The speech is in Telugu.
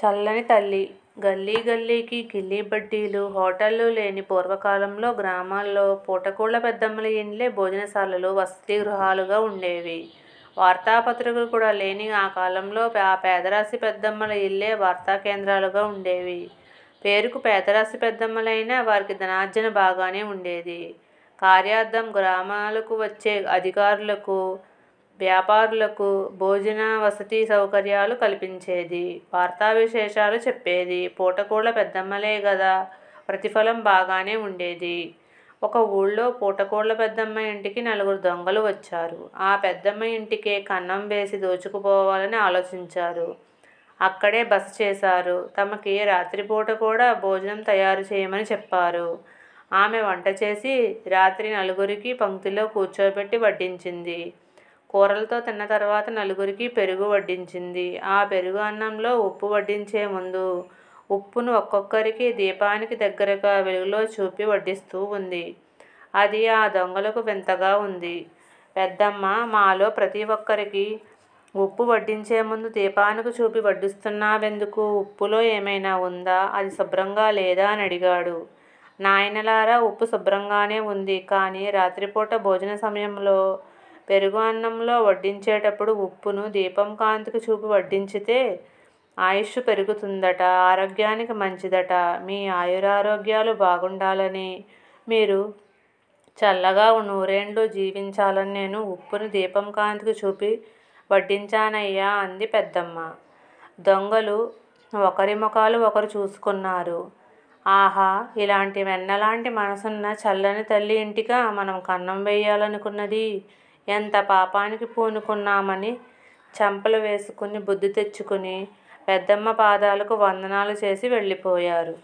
చల్లని తల్లి గల్లీ గల్లీకి కిల్లీ బడ్డీలు హోటళ్ళు లేని పూర్వకాలంలో గ్రామాల్లో పూటకూళ్ళ పెద్దమ్మల ఇండ్లే భోజనశాలలు వసతి గృహాలుగా ఉండేవి వార్తాపత్రికలు కూడా లేని ఆ కాలంలో ఆ పేదరాశి పెద్దమ్మల ఇల్లే వార్తా కేంద్రాలుగా ఉండేవి పేరుకు పేదరాశి పెద్దమ్మలైనా వారికి ధనార్జన బాగానే ఉండేది కార్యార్థం గ్రామాలకు వచ్చే అధికారులకు వ్యాపారులకు భోజన వసతి సౌకర్యాలు కల్పించేది వార్తా విశేషాలు చెప్పేది పూటకూడ పెద్దమ్మలే కదా ప్రతిఫలం బాగానే ఉండేది ఒక ఊళ్ళో పూటకూళ్ళ పెద్దమ్మ ఇంటికి నలుగురు దొంగలు వచ్చారు ఆ పెద్దమ్మ ఇంటికే కన్నం వేసి దోచుకుపోవాలని ఆలోచించారు అక్కడే బస చేశారు తమకి రాత్రిపూట కూడా భోజనం తయారు చేయమని చెప్పారు ఆమె వంట చేసి రాత్రి నలుగురికి పంక్తిలో కూర్చోబెట్టి వడ్డించింది కూరలతో తిన్న తర్వాత నలుగురికి పెరుగు వడ్డించింది ఆ పెరుగు అన్నంలో ఉప్పు వడ్డించే ముందు ఉప్పును ఒక్కొక్కరికి దీపానికి దగ్గరగా వెలుగులో చూపి వడ్డిస్తూ ఉంది అది ఆ దొంగలకు వింతగా ఉంది పెద్దమ్మ మాలో ప్రతి ఒక్కరికి ఉప్పు వడ్డించే ముందు దీపానికి చూపి వడ్డిస్తున్నావెందుకు ఉప్పులో ఏమైనా ఉందా అది శుభ్రంగా లేదా అని అడిగాడు నాయనలారా ఉప్పు శుభ్రంగానే ఉంది కానీ రాత్రిపూట భోజన సమయంలో పెరుగు అన్నంలో వడ్డించేటప్పుడు ఉప్పును దీపం కాంతికి చూపి వడ్డించితే ఆయుష్ పెరుగుతుందట ఆరోగ్యానికి మంచిదట మీ ఆయురారోగ్యాలు బాగుండాలని మీరు చల్లగా నూరేండ్లు జీవించాలని నేను ఉప్పును దీపం కాంతికి చూపి వడ్డించానయ్యా అంది పెద్దమ్మ దొంగలు ఒకరి ముఖాలు ఒకరు చూసుకున్నారు ఆహా ఇలాంటి వెన్నలాంటి మనసున్న చల్లని తల్లి ఇంటిగా మనం కన్నం వేయాలనుకున్నది ఎంత పాపానికి పూనుకున్నామని చెంపలు వేసుకుని బుద్ధి తెచ్చుకుని పెద్దమ్మ పాదాలకు వందనాలు చేసి వెళ్ళిపోయారు